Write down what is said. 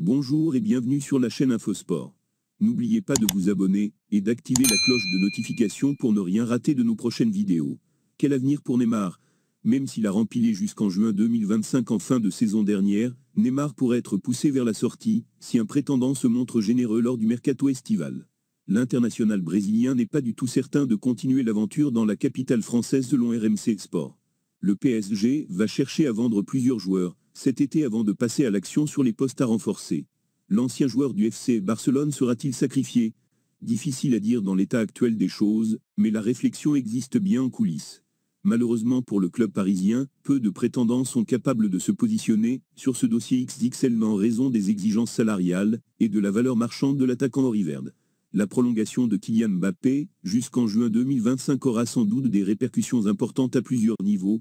Bonjour et bienvenue sur la chaîne Infosport. N'oubliez pas de vous abonner et d'activer la cloche de notification pour ne rien rater de nos prochaines vidéos. Quel avenir pour Neymar Même s'il a rempilé jusqu'en juin 2025 en fin de saison dernière, Neymar pourrait être poussé vers la sortie si un prétendant se montre généreux lors du mercato estival. L'international brésilien n'est pas du tout certain de continuer l'aventure dans la capitale française selon RMC Sport. Le PSG va chercher à vendre plusieurs joueurs, cet été avant de passer à l'action sur les postes à renforcer. L'ancien joueur du FC Barcelone sera-t-il sacrifié Difficile à dire dans l'état actuel des choses, mais la réflexion existe bien en coulisses. Malheureusement pour le club parisien, peu de prétendants sont capables de se positionner sur ce dossier XXL en raison des exigences salariales et de la valeur marchande de l'attaquant Verde. La prolongation de Kylian Mbappé jusqu'en juin 2025 aura sans doute des répercussions importantes à plusieurs niveaux,